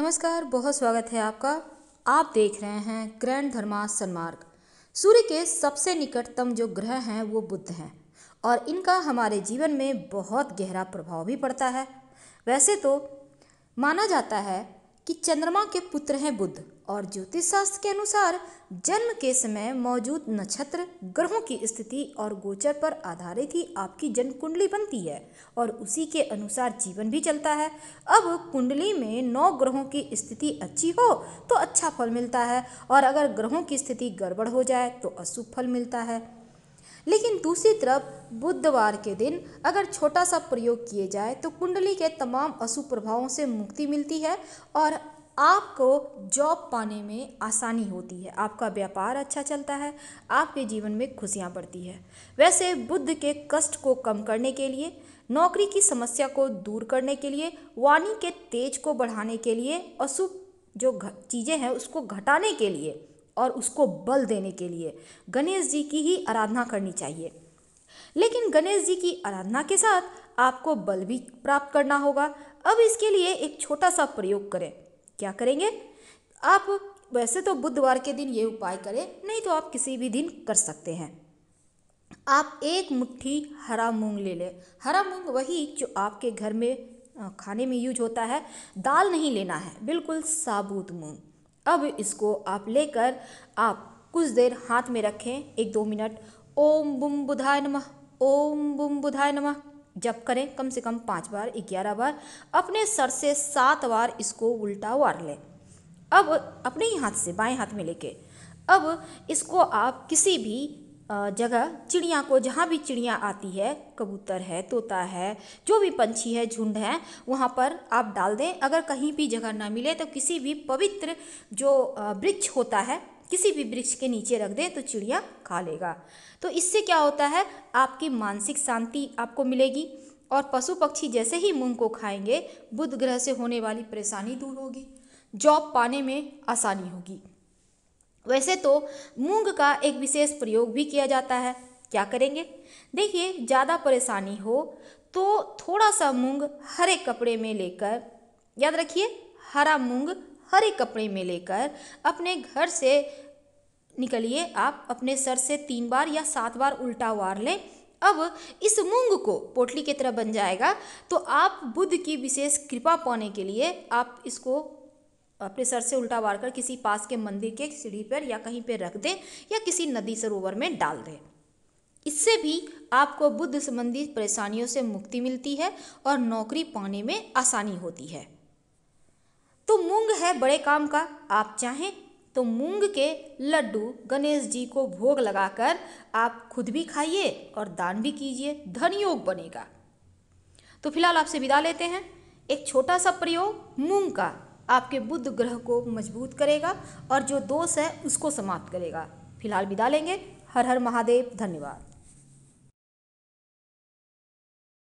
नमस्कार बहुत स्वागत है आपका आप देख रहे हैं ग्रैंड धर्मा सन्मार्ग सूर्य के सबसे निकटतम जो ग्रह हैं वो बुद्ध हैं और इनका हमारे जीवन में बहुत गहरा प्रभाव भी पड़ता है वैसे तो माना जाता है कि चंद्रमा के पुत्र हैं बुद्ध और ज्योतिष शास्त्र के अनुसार जन्म के समय मौजूद नक्षत्र ग्रहों की स्थिति और गोचर पर आधारित ही आपकी जन्म कुंडली बनती है और उसी के अनुसार जीवन भी चलता है अब कुंडली में नौ ग्रहों की स्थिति अच्छी हो तो अच्छा फल मिलता है और अगर ग्रहों की स्थिति गड़बड़ हो जाए तो अशुभ फल मिलता है लेकिन दूसरी तरफ बुधवार के दिन अगर छोटा सा प्रयोग किए जाए तो कुंडली के तमाम अशुभ प्रभावों से मुक्ति मिलती है और आपको जॉब पाने में आसानी होती है आपका व्यापार अच्छा चलता है आपके जीवन में खुशियाँ बढ़ती है वैसे बुद्ध के कष्ट को कम करने के लिए नौकरी की समस्या को दूर करने के लिए वाणी के तेज को बढ़ाने के लिए अशुभ जो चीज़ें हैं उसको घटाने के लिए और उसको बल देने के लिए गणेश जी की ही आराधना करनी चाहिए लेकिन गणेश जी की आराधना के साथ आपको बल भी प्राप्त करना होगा अब इसके लिए एक छोटा सा प्रयोग करें क्या करेंगे आप वैसे तो बुधवार के दिन ये उपाय करें नहीं तो आप किसी भी दिन कर सकते हैं आप एक मुट्ठी हरा मूंग ले लें हरा मूंग वही जो आपके घर में खाने में यूज होता है दाल नहीं लेना है बिल्कुल साबुत मूंग अब इसको आप लेकर आप कुछ देर हाथ में रखें एक दो मिनट ओम बुम बुधाय नमः ओम बुम बुधाय नमः जप करें कम से कम पाँच बार ग्यारह बार अपने सर से सात बार इसको उल्टा वार लें अब अपने ही हाथ से बाएं हाथ में लेके अब इसको आप किसी भी जगह चिड़िया को जहाँ भी चिड़िया आती है कबूतर है तोता है जो भी पंछी है झुंड है वहाँ पर आप डाल दें अगर कहीं भी जगह ना मिले तो किसी भी पवित्र जो वृक्ष होता है किसी भी वृक्ष के नीचे रख दें तो चिड़िया खा लेगा तो इससे क्या होता है आपकी मानसिक शांति आपको मिलेगी और पशु पक्षी जैसे ही मूंग को खाएंगे बुध ग्रह से होने वाली परेशानी दूर होगी जॉब पाने में आसानी होगी वैसे तो मूंग का एक विशेष प्रयोग भी किया जाता है क्या करेंगे देखिए ज़्यादा परेशानी हो तो थोड़ा सा मूंग हरे कपड़े में लेकर याद रखिए हरा मूंग हरे कपड़े में लेकर अपने घर से निकलिए आप अपने सर से तीन बार या सात बार उल्टा वार लें अब इस मूंग को पोटली की तरह बन जाएगा तो आप बुद्ध की विशेष कृपा पाने के लिए आप इसको अपने सर से उल्टा वार कर किसी पास के मंदिर के सीढ़ी पर या कहीं पर रख दें या किसी नदी सरोवर में डाल दें इससे भी आपको बुद्ध संबंधी परेशानियों से मुक्ति मिलती है और नौकरी पाने में आसानी होती है तो मूंग है बड़े काम का आप चाहें तो मूंग के लड्डू गणेश जी को भोग लगाकर आप खुद भी खाइए और दान भी कीजिए धन योग बनेगा तो फिलहाल आपसे विदा लेते हैं एक छोटा सा प्रयोग मूंग का आपके बुद्ध ग्रह को मजबूत करेगा और जो दोष है उसको समाप्त करेगा फिलहाल विदा लेंगे हर हर महादेव धन्यवाद